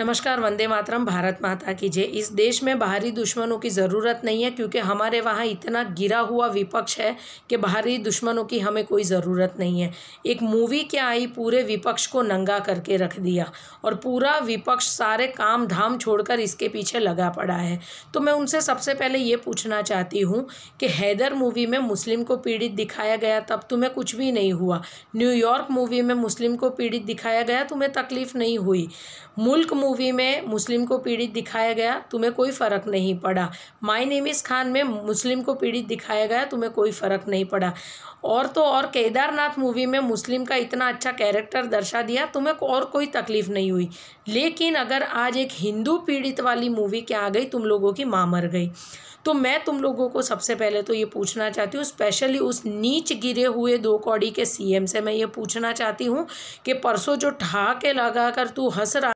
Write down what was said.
नमस्कार वंदे मातरम भारत माता की जय इस देश में बाहरी दुश्मनों की ज़रूरत नहीं है क्योंकि हमारे वहाँ इतना गिरा हुआ विपक्ष है कि बाहरी दुश्मनों की हमें कोई ज़रूरत नहीं है एक मूवी क्या आई पूरे विपक्ष को नंगा करके रख दिया और पूरा विपक्ष सारे काम धाम छोड़कर इसके पीछे लगा पड़ा है तो मैं उनसे सबसे पहले ये पूछना चाहती हूँ कि हैदर मूवी में मुस्लिम को पीड़ित दिखाया गया तब तुम्हें कुछ भी नहीं हुआ न्यूयॉर्क मूवी में मुस्लिम को पीड़ित दिखाया गया तुम्हें तकलीफ़ नहीं हुई मुल्क मूवी में मुस्लिम को पीड़ित दिखाया गया तुम्हें कोई फ़र्क नहीं पड़ा माई नेम इस खान में मुस्लिम को पीड़ित दिखाया गया तुम्हें कोई फ़र्क नहीं पड़ा और तो और केदारनाथ मूवी में मुस्लिम का इतना अच्छा कैरेक्टर दर्शा दिया तुम्हें और कोई तकलीफ़ नहीं हुई लेकिन अगर आज एक हिंदू पीड़ित वाली मूवी क्या आ गई तुम लोगों की माँ मर गई तो मैं तुम लोगों को सबसे पहले तो ये पूछना चाहती हूँ स्पेशली उस नीच गिरे हुए दो कौड़ी के सीएम से मैं ये पूछना चाहती हूँ कि परसों जो ठहाके लगाकर तू हंस रहा